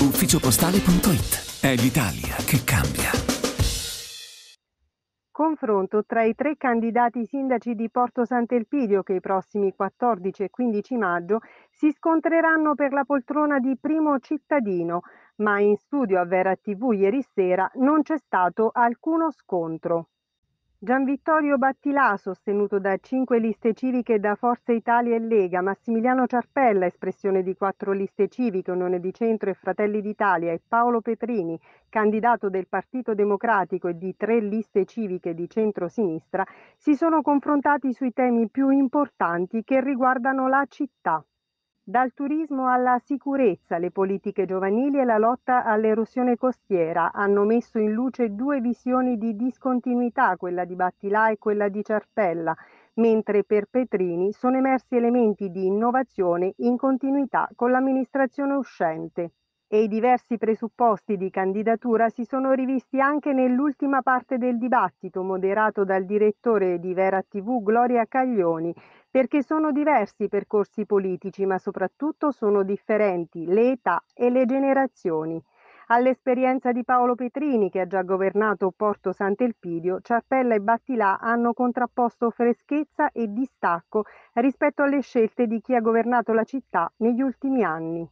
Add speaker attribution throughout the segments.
Speaker 1: Ufficiopostale.it è l'Italia che cambia.
Speaker 2: Confronto tra i tre candidati sindaci di Porto Sant'Elpidio che i prossimi 14 e 15 maggio si scontreranno per la poltrona di primo cittadino, ma in studio a Vera TV ieri sera non c'è stato alcuno scontro. Gianvittorio Battilà, sostenuto da cinque liste civiche da Forza Italia e Lega, Massimiliano Ciarpella, espressione di quattro liste civiche, Unione di Centro e Fratelli d'Italia, e Paolo Petrini, candidato del Partito Democratico e di tre liste civiche di centro-sinistra, si sono confrontati sui temi più importanti che riguardano la città. Dal turismo alla sicurezza, le politiche giovanili e la lotta all'erosione costiera hanno messo in luce due visioni di discontinuità, quella di Battilà e quella di Cerpella, mentre per Petrini sono emersi elementi di innovazione in continuità con l'amministrazione uscente e i diversi presupposti di candidatura si sono rivisti anche nell'ultima parte del dibattito moderato dal direttore di Vera TV Gloria Caglioni, perché sono diversi i percorsi politici, ma soprattutto sono differenti le età e le generazioni. All'esperienza di Paolo Petrini, che ha già governato Porto Sant'Elpidio, Ciarpella e Battilà hanno contrapposto freschezza e distacco rispetto alle scelte di chi ha governato la città negli ultimi anni.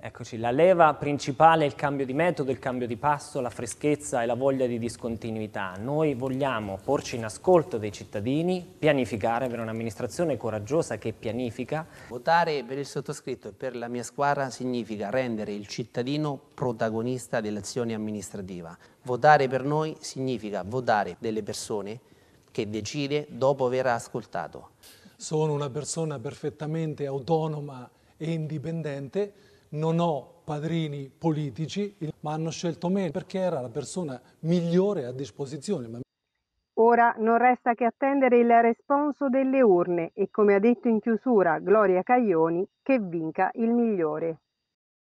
Speaker 3: Eccoci, la leva principale è il cambio di metodo, il cambio di passo, la freschezza e la voglia di discontinuità. Noi vogliamo porci in ascolto dei cittadini, pianificare, avere un'amministrazione coraggiosa che pianifica. Votare per il sottoscritto e per la mia squadra significa rendere il
Speaker 4: cittadino protagonista dell'azione amministrativa. Votare per noi significa votare delle persone che decide dopo aver ascoltato.
Speaker 1: Sono una persona perfettamente autonoma e indipendente non ho padrini politici, ma hanno scelto me perché era la persona migliore a disposizione.
Speaker 2: Ora non resta che attendere il responso delle urne e come ha detto in chiusura Gloria Caglioni, che vinca il migliore.